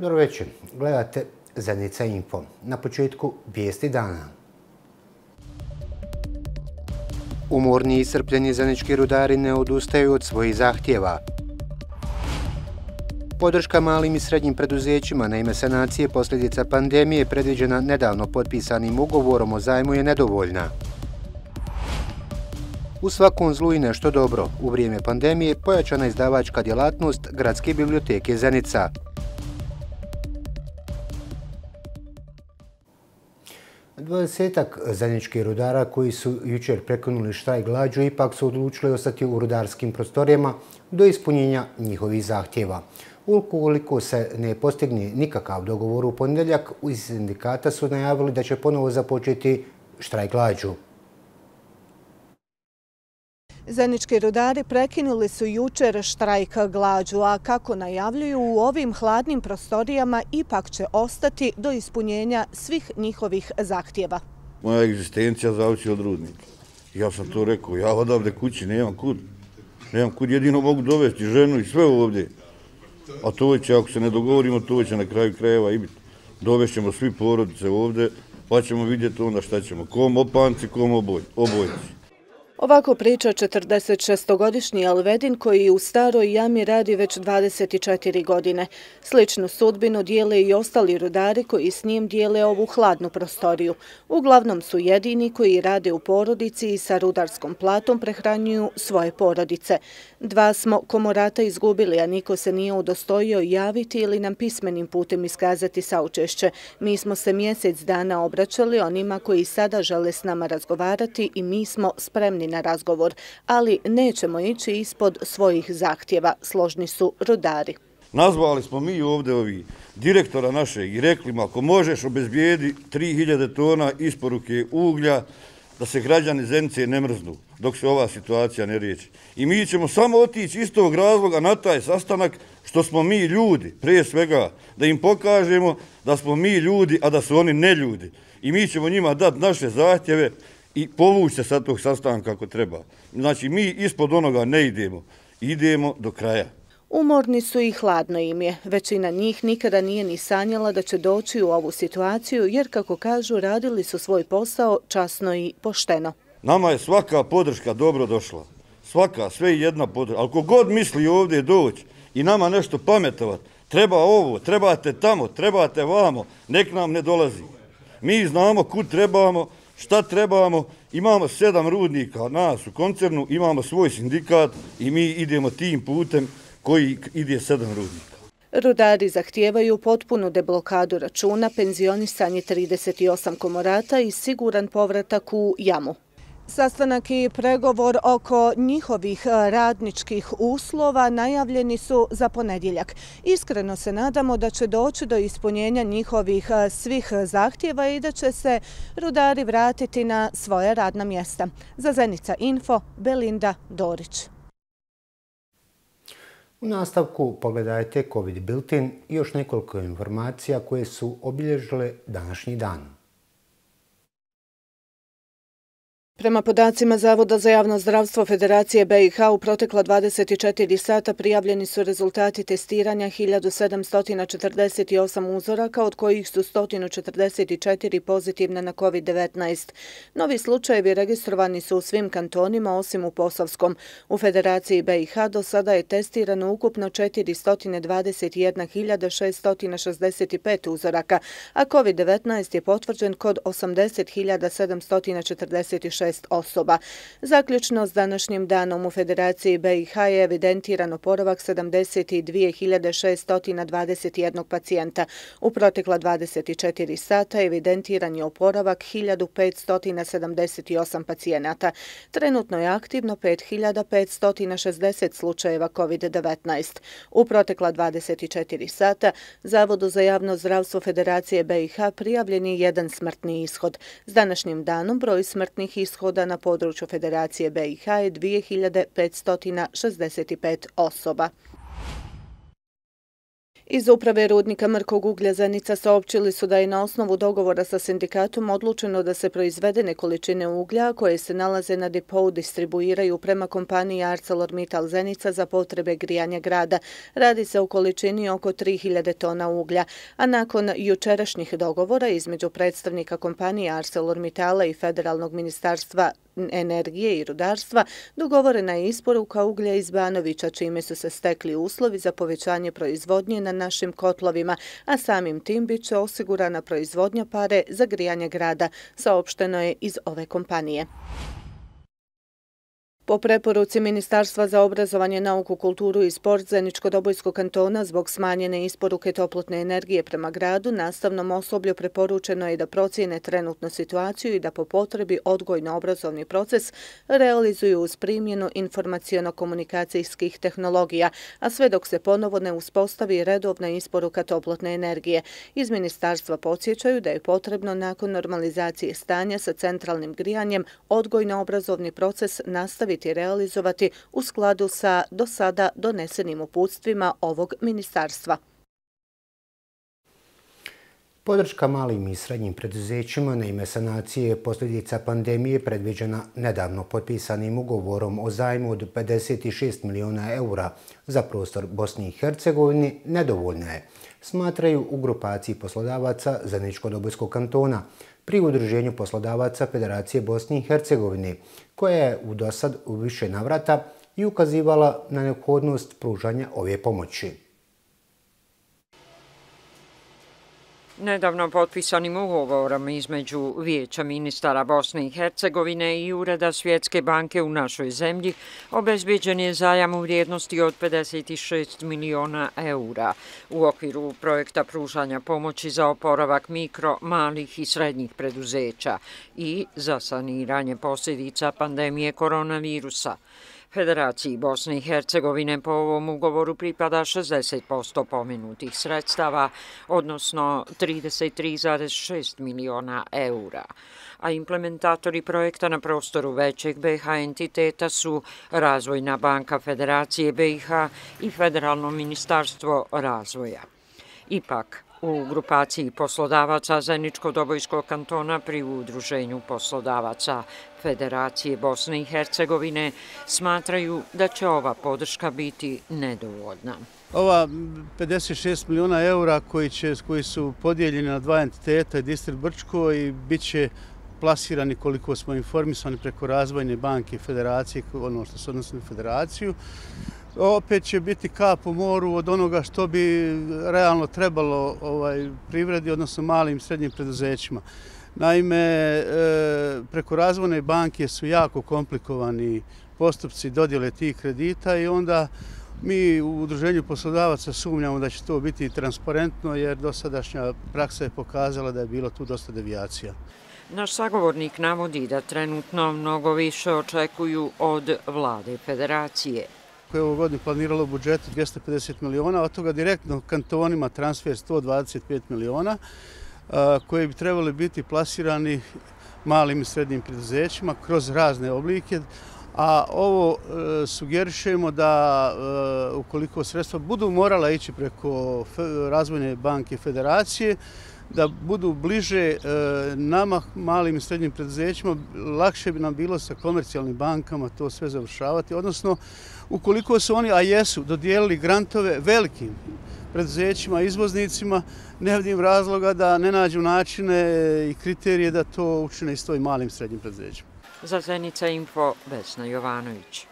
Dobro večer. Gledate Zenica Info. Na početku vijesti dana. Umorni i srpljeni zanički rudari ne odustaju od svojih zahtjeva. Podrška malim i srednjim preduzećima na ime sanacije posljedica pandemije predviđena nedavno potpisanim ugovorom o zajmu je nedovoljna. U svakom zlu i nešto dobro. U vrijeme pandemije pojačana izdavačka djelatnost Gradske biblioteke Zenica. Dvadesetak zajedničkih rudara koji su jučer prekonuli štaj glađu ipak su odlučili ostati u rudarskim prostorijama do ispunjenja njihovih zahtjeva. Ukoliko se ne postigni nikakav dogovor u ponedeljak, iz sindikata su najavili da će ponovo započeti štrajk glađu. Zenički rudari prekinuli su jučer štrajk glađu, a kako najavljuju, u ovim hladnim prostorijama ipak će ostati do ispunjenja svih njihovih zahtjeva. Moja egzistencija zavisi od rudnika. Ja sam to rekao, ja odavde kući nemam kud. Nemam kud, jedino mogu dovesti ženu i sve ovdje. A to će, ako se ne dogovorimo, to će na kraju krajeva i biti. Dovešćemo svi porodice ovdje, pa ćemo vidjeti onda šta ćemo. Kom opanci, kom obojci. Ovako priča 46-godišnji Alvedin koji u staroj jami radi već 24 godine. Sličnu sudbinu dijele i ostali rudari koji s njim dijele ovu hladnu prostoriju. Uglavnom su jedini koji rade u porodici i sa rudarskom platom prehranjuju svoje porodice. Dva smo komorata izgubili, a niko se nije udostojio javiti ili nam pismenim putem iskazati saučešće. Mi smo se mjesec dana obraćali onima koji sada žele s nama razgovarati i mi smo spremni na razgovor, ali nećemo ići ispod svojih zahtjeva, složni su rudari. Nazvali smo mi ovdje ovi direktora našeg i rekli ima ako možeš obezbijedi 3000 tona isporuke uglja, da se građani Zenice ne mrznu dok se ova situacija ne riječi. I mi ćemo samo otići iz tog razloga na taj sastanak što smo mi ljudi, prije svega, da im pokažemo da smo mi ljudi, a da su oni ne ljudi. I mi ćemo njima dati naše zahtjeve i povući se sa tog sastanka kako treba. Znači, mi ispod onoga ne idemo, idemo do kraja. Umorni su i hladno im je. Većina njih nikada nije ni sanjala da će doći u ovu situaciju, jer, kako kažu, radili su svoj posao časno i pošteno. Nama je svaka podrška dobro došla. Svaka, sve i jedna podrška. Ako god misli ovdje doći i nama nešto pametovat, treba ovo, trebate tamo, trebate vamo, nek nam ne dolazi. Mi znamo kud trebamo, šta trebamo, imamo sedam rudnika nas u koncernu, imamo svoj sindikat i mi idemo tim putem koji ide sedam rudnika. Rudari zahtijevaju potpunu deblokadu računa, penzionisanje 38 komorata i siguran povratak u jamu. Sastanak i pregovor oko njihovih e, radničkih uslova najavljeni su za ponedjeljak. Iskreno se nadamo da će doći do ispunjenja njihovih e, svih zahtjeva i da će se rudari vratiti na svoje radna mjesta. Za Zenica Info, Belinda Dorić. U nastavku pogledajte COVID built i još nekoliko informacija koje su obilježile današnji dan. Prema podacima Zavoda za javno zdravstvo Federacije BiH u protekla 24 sata prijavljeni su rezultati testiranja 1748 uzoraka, od kojih su 144 pozitivne na COVID-19. Novi slučajevi registrovani su u svim kantonima osim u Posavskom. U Federaciji BiH do sada je testirano ukupno 421.665 uzoraka, a COVID-19 je potvrđen kod 80.746 uzoraka. 36 osoba. Zaključno s današnjim danom u Federaciji BiH je evidentirano oporovak 72.621 pacijenta. U protekla 24 sata evidentiran je oporovak 1.578 pacijenata. Trenutno je aktivno 5.560 slučajeva COVID-19. U protekla 24 sata Zavodu za javno zdravstvo Federacije BiH prijavljen je jedan smrtni ishod. S današnjim danom broj smrtnih ishoda rashoda na području Federacije BiH je 2565 osoba. Iz uprave rudnika Mrkog uglja Zenica saopćili su da je na osnovu dogovora sa sindikatom odlučeno da se proizvedene količine uglja koje se nalaze na depou distribuiraju prema kompaniji ArcelorMittal Zenica za potrebe grijanja grada. Radi se o količini oko 3000 tona uglja, a nakon jučerašnjih dogovora između predstavnika kompanije ArcelorMittala i Federalnog ministarstva energije i rudarstva, dogovorena je isporuka uglja iz Banovića, čime su se stekli uslovi za povećanje proizvodnje na našim kotlovima, a samim tim bit će osigurana proizvodnja pare za grijanje grada, saopšteno je iz ove kompanije. Po preporuci Ministarstva za obrazovanje, nauku, kulturu i sport Zeničko-Dobojskog kantona zbog smanjene isporuke toplotne energije prema gradu, nastavnom osoblju preporučeno je da procijene trenutnu situaciju i da po potrebi odgojno-obrazovni proces realizuju uz primjenu informacijono-komunikacijskih tehnologija, a sve dok se ponovo ne uspostavi redovna isporuka toplotne energije. Iz Ministarstva podsjećaju da je potrebno nakon normalizacije stanja sa centralnim grijanjem odgojno-obrazovni proces nastaviti nastaviti realizovati u skladu sa do sada donesenim uputstvima ovog ministarstva. Podrška malim i srednjim preduzećima na ime sanacije posljedica pandemije predviđena nedavno potpisanim ugovorom o zajmu od 56 miliona eura za prostor Bosni i Hercegovini nedovoljna je, smatraju u grupaciji poslodavaca Zaničko-Dobojskog kantona, pri Udruženju poslodavaca Federacije Bosne i Hercegovine, koja je u dosad u više navrata i ukazivala na neophodnost pružanja ove pomoći. Nedavno potpisanim ugovorom između Vijeća ministara Bosne i Hercegovine i Ureda Svjetske banke u našoj zemlji obezbiđen je zajam u vrijednosti od 56 miliona eura u okviru projekta pružanja pomoći za oporavak mikro, malih i srednjih preduzeća i za saniranje posljedica pandemije koronavirusa. Federaciji Bosne i Hercegovine po ovom ugovoru pripada 60% pomenutih sredstava, odnosno 33,6 miliona eura. A implementatori projekta na prostoru većeg BH entiteta su Razvojna banka Federacije BiH i Federalno ministarstvo razvoja. Ipak, U grupaciji poslodavaca Zajničko-Dobojskog kantona pri Udruženju poslodavaca Federacije Bosne i Hercegovine smatraju da će ova podrška biti nedovoljna. Ova 56 miliona eura koji, će, koji su podijeljeni na dva entiteta, Distrit Brčko i bit će plasirani koliko smo informisani preko razvojne banke federacije, ono što se odnosi na federaciju opet će biti kap u moru od onoga što bi realno trebalo ovaj privredi, odnosno malim i srednjim preduzećima. Naime, e, preko razvojne banke su jako komplikovani postupci dodjele tih kredita i onda mi u udruženju poslodavaca sumnjamo da će to biti transparentno jer dosadašnja praksa je pokazala da je bilo tu dosta devijacija. Naš sagovornik navodi da trenutno mnogo više očekuju od vlade federacije – koje je ovog godine planiralo budžet 250 miliona, od toga direktno kantonima transfer 125 miliona, koji bi trebali biti plasirani malim i srednjim preduzećima kroz razne oblike, a ovo e, sugerišemo da e, ukoliko sredstva budu morala ići preko fe, razvojne banke federacije, da budu bliže e, nama, malim i srednjim preduzećima, lakše bi nam bilo sa komercijalnim bankama to sve završavati. Odnosno, ukoliko su oni, a jesu, dodijelili grantove velikim preduzećima, izvoznicima, ne vidim razloga da ne nađu načine i kriterije da to učine i s malim i srednjim preduzećima. Za Zenica Info, Vesna Jovanović.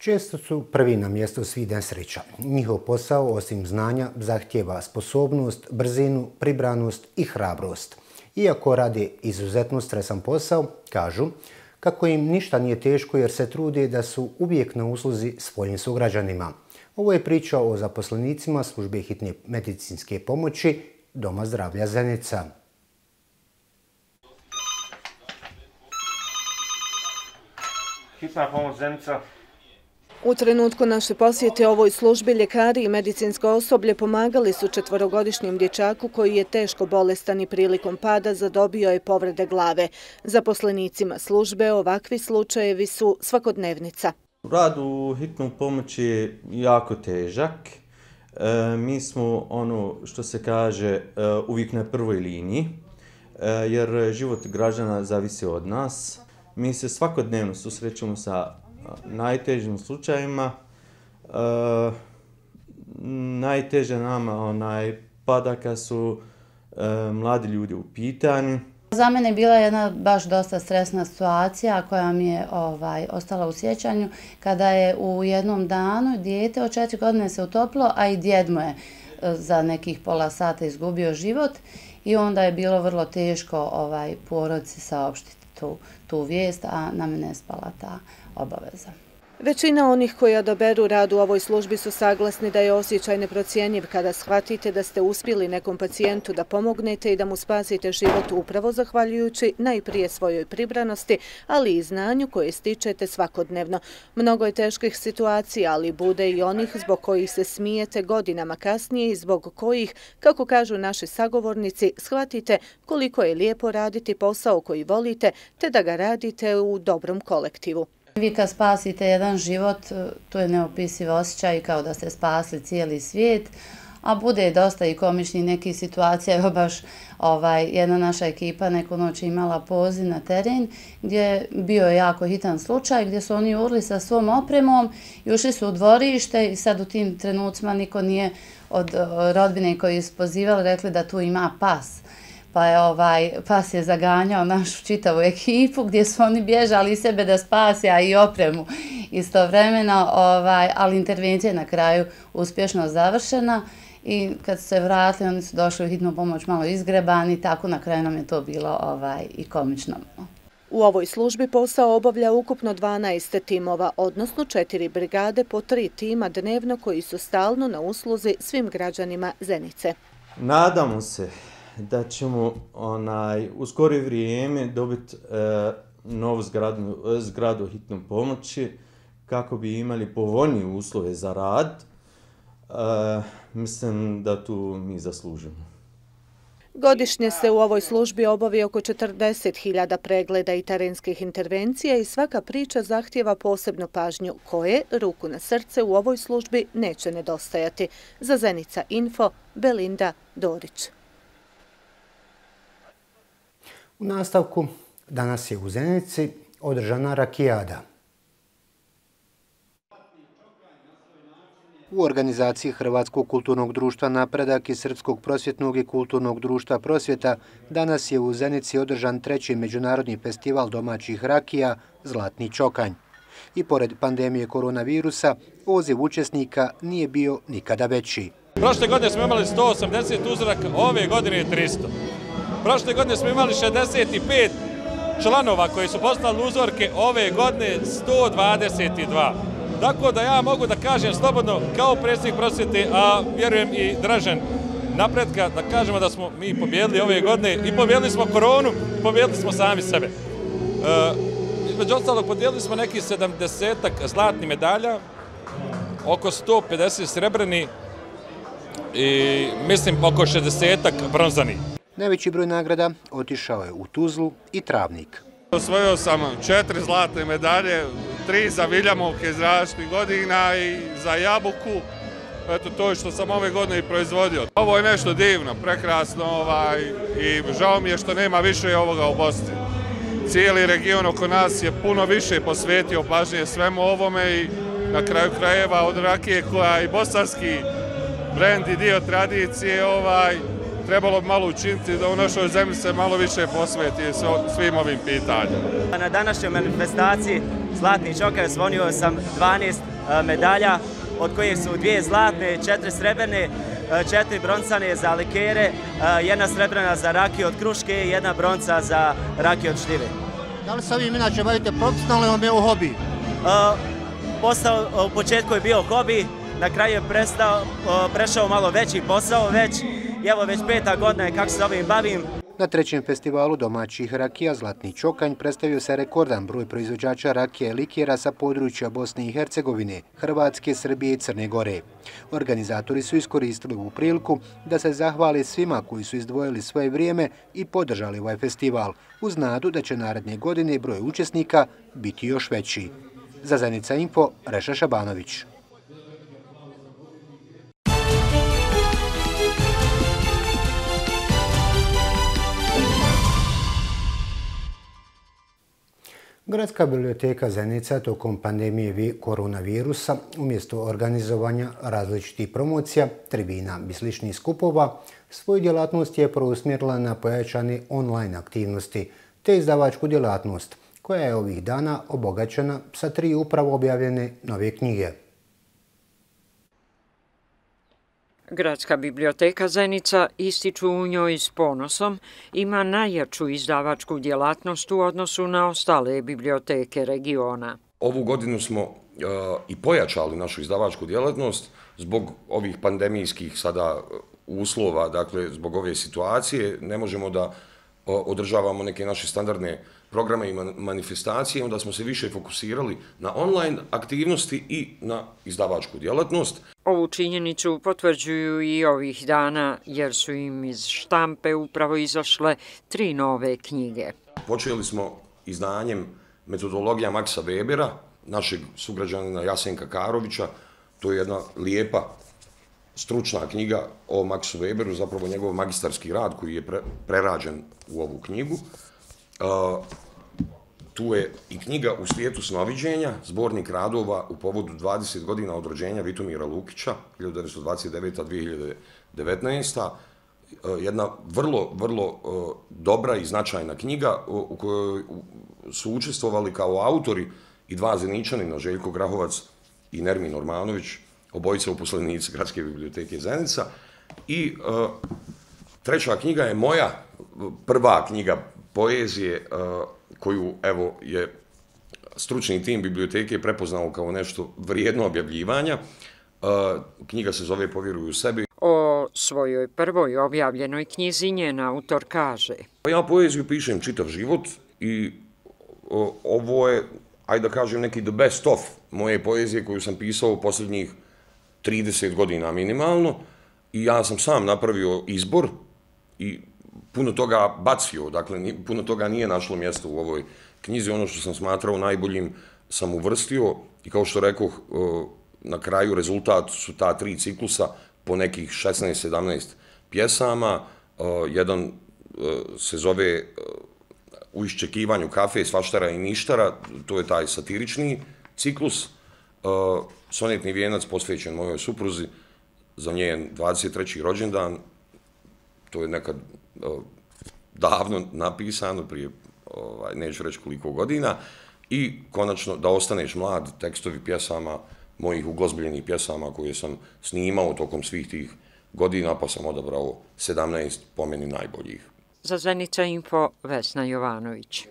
Često su prvi na mjestu svi sreća. Njihov posao, osim znanja, zahtjeva sposobnost, brzinu, pribranost i hrabrost. Iako radi izuzetno stresan posao, kažu kako im ništa nije teško jer se trude da su uvijek na usluzi svojim sugrađanima. Ovo je priča o zaposlenicima službe hitne medicinske pomoći Doma zdravlja Zenica. Hitna pomoć Zenica, U trenutku naše posjete ovoj službi ljekari i medicinsko osoblje pomagali su četvorogodišnjem dječaku koji je teško bolestan i prilikom pada zadobio je povrede glave. Za poslenicima službe ovakvi slučajevi su svakodnevnica. Rad u hitnom pomoći je jako težak. E, mi smo, ono što se kaže, e, uvijek na prvoj liniji e, jer život građana zavisi od nas. Mi se svakodnevno susrećemo sa najtežim slučajima. E, najteže nama onaj padaka su e, mladi ljudi u pitanju. Za mene je bila jedna baš dosta stresna situacija koja mi je ovaj, ostala u sjećanju kada je u jednom danu dijete od četiri godine se utoplo, a i djed mu je e, za nekih pola sata izgubio život i onda je bilo vrlo teško ovaj porodci saopštiti tu, tu vijest, a na mene je spala ta obaveza. Većina onih koji odaberu rad u ovoj službi su saglasni da je osjećaj neprocijenjiv kada shvatite da ste uspjeli nekom pacijentu da pomognete i da mu spasite život upravo zahvaljujući najprije svojoj pribranosti, ali i znanju koje stičete svakodnevno. Mnogo je teških situacija, ali bude i onih zbog kojih se smijete godinama kasnije i zbog kojih, kako kažu naši sagovornici, shvatite koliko je lijepo raditi posao koji volite te da ga radite u dobrom kolektivu. Vi kad spasite jedan život, e, to je neopisiv osjećaj kao da ste spasli cijeli svijet, a bude i dosta i komični nekih situacija, evo baš ovaj, jedna naša ekipa neku noć imala poziv na teren gdje je bio jako hitan slučaj, gdje su oni urli sa svom opremom i ušli su u dvorište i sad u tim trenucima niko nije od e, rodbine koji su pozivali rekli da tu ima pas pa je ovaj pas je zaganjao našu čitavu ekipu gdje su oni bježali sebe da spase, a i opremu istovremeno, ovaj, ali intervencija je na kraju uspješno završena i kad su se vratili, oni su došli u hitnu pomoć malo izgrebani, tako na kraju nam je to bilo ovaj, i komično. U ovoj službi posao obavlja ukupno 12 timova, odnosno četiri brigade po tri tima dnevno koji su stalno na usluzi svim građanima Zenice. Nadamo se da ćemo onaj, u skori vrijeme dobiti e, novu zgradnu zgradu e, hitnom pomoći kako bi imali povoljnije uslove za rad. E, mislim da tu mi zaslužimo. Godišnje se u ovoj službi obavi oko 40.000 pregleda i terenskih intervencija i svaka priča zahtjeva posebnu pažnju koje, ruku na srce, u ovoj službi neće nedostajati. Za Zenica Info, Belinda Dorić. U nastavku danas je u Zenici održana rakijada. U organizaciji Hrvatskog kulturnog društva Napredak i Srpskog prosvjetnog i kulturnog društva Prosvjeta danas je u Zenici održan treći međunarodni festival domaćih rakija Zlatni čokanj. I pored pandemije koronavirusa, oziv učesnika nije bio nikada veći. Prošle godine smo imali 180 uzoraka, ove godine je Prošle godine smo imali 65 članova koji su postali uzorke, ove godine 122. Tako da ja mogu da kažem slobodno kao predsjednik prosvjeti, a vjerujem i Dražen napretka, da kažemo da smo mi pobjedili ove godine i pobjedili smo koronu, pobjedili smo sami sebe. E, Među ostalog podijelili smo nekih 70-ak zlatnih medalja, oko 150 srebrni i mislim oko 60-ak bronzani. Najveći broj nagrada otišao je u Tuzlu i Travnik. Osvojio sam četiri zlatne medalje, tri za Viljamovke iz različnih godina i za Jabuku. Eto, to je što sam ove godine i proizvodio. Ovo je nešto divno, prekrasno ovaj, i žao mi je što nema više ovoga u Bosni. Cijeli region oko nas je puno više posvetio pažnje svemu ovome i na kraju krajeva od rakije koja je i bosanski brend i dio tradicije ovaj trebalo malo učiniti da u našoj zemlji se malo više posveti svim ovim pitanjima. Na današnjoj manifestaciji Zlatni čokaj zvonio sam 12 e, medalja, od kojih su dvije zlatne, četiri srebrne, e, četiri broncane za likere, e, jedna srebrna za rakiju od kruške i jedna bronca za rakiju od šljive. Da li se ovim inače bavite profesionalno ili vam je u hobi? Postao u početku je bio hobi, na kraju je prešao malo veći posao već, i evo već peta godina je kako se ovim bavim. Na trećem festivalu domaćih rakija Zlatni Čokanj predstavio se rekordan broj proizvođača rakije likjera sa područja Bosne i Hercegovine, Hrvatske, Srbije i Crne Gore. Organizatori su iskoristili u priliku da se zahvali svima koji su izdvojili svoje vrijeme i podržali ovaj festival, uz nadu da će naredne godine broj učesnika biti još veći. Za Zenica Info, Reša Šabanović. Gradska biblioteka Zenica tokom pandemije koronavirusa umjesto organizovanja različitih promocija, tribina i sličnih skupova, svoju djelatnost je preusmjerila na pojačane online aktivnosti te izdavačku djelatnost, koja je ovih dana obogaćena sa tri upravo objavljene nove knjige. Gradska biblioteka Zenica ističu u njoj s ponosom ima najjaču izdavačku djelatnost u odnosu na ostale biblioteke regiona. Ovu godinu smo e, i pojačali našu izdavačku djelatnost zbog ovih pandemijskih sada e, uslova, dakle zbog ove situacije ne možemo da e, održavamo neke naše standardne izdavačke programa i manifestacije, onda smo se više fokusirali na online aktivnosti i na izdavačku djelatnost. Ovu činjenicu potvrđuju i ovih dana, jer su im iz štampe upravo izašle tri nove knjige. Počeli smo izdanjem metodologija Maksa Webera, našeg sugrađana Jasenka Karovića. To je jedna lijepa stručna knjiga o Maksu Weberu, zapravo njegov magistarski rad koji je prerađen u ovu knjigu tu je i knjiga U svijetu snoviđenja, zbornik radova u povodu 20 godina od rođenja Vitomira Lukića, 1929-2019. E, jedna vrlo, vrlo e, dobra i značajna knjiga u kojoj su učestvovali kao autori i dva zeničanina, Željko Grahovac i Nermin Normanović, obojice uposlenici Gradske biblioteke Zenica. I e, treća knjiga je moja prva knjiga poezije koju, evo, je stručni tim biblioteke prepoznao kao nešto vrijedno objavljivanja. Uh, Knjiga se zove Povjeruj u sebi. O svojoj prvoj objavljenoj knjizi njen autor kaže. Ja poeziju pišem čitav život i ovo je, ajde da kažem, neki the best of moje poezije koju sam pisao u posljednjih 30 godina minimalno. I ja sam sam napravio izbor i puno toga bacio, dakle, puno toga nije našlo mjesto u ovoj knjizi. Ono što sam smatrao najboljim sam uvrstio i kao što rekao, e, na kraju rezultat su ta tri ciklusa po nekih 16-17 pjesama. E, jedan e, se zove U iščekivanju kafe, svaštara i ništara, to je taj satirični ciklus. Sonetni vijenac posvećen mojoj supruzi za njen 23. rođendan, to je nekad davno napisano, prije ovaj, neću reći koliko godina, i konačno da ostaneš mlad tekstovi pjesama, mojih uglazbiljenih pjesama koje sam snimao tokom svih tih godina, pa sam odabrao 17 pomeni najboljih. Za Zenica Info, Vesna Jovanović.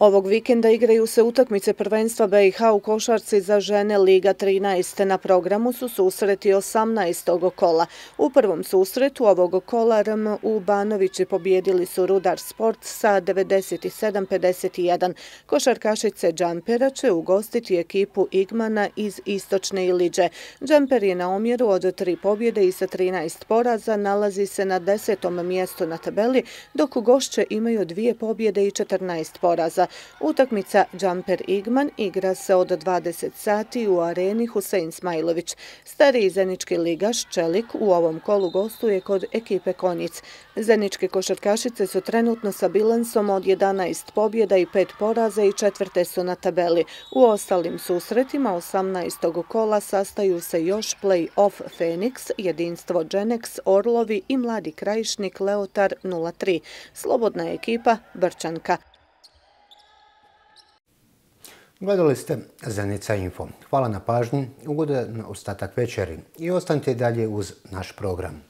Ovog vikenda igraju se utakmice prvenstva BiH u košarci za žene Liga 13. Na programu su susreti 18. kola. U prvom susretu ovog kola RM u Banovići pobjedili su Rudar Sport sa 97.51. Košarkašice Džampera će ugostiti ekipu Igmana iz Istočne Iliđe. Džamper je na omjeru od tri pobjede i sa 13 poraza nalazi se na desetom mjestu na tabeli, dok u gošće imaju dvije pobjede i 14 poraza utakmica Jumper Igman igra se od 20 sati u areni Husein Smajlović. Stari zenički ligaš Čelik u ovom kolu gostuje kod ekipe Konjic. Zeničke košarkašice su trenutno sa bilansom od 11 pobjeda i 5 poraza i četvrte su na tabeli. U ostalim susretima 18. kola sastaju se još play-off Fenix, jedinstvo Dženex, Orlovi i mladi krajišnik Leotar 03. Slobodna ekipa Brčanka. Gledali ste Zenica Info. Hvala na pažnji, ugodan ostatak večeri i ostanite dalje uz naš program.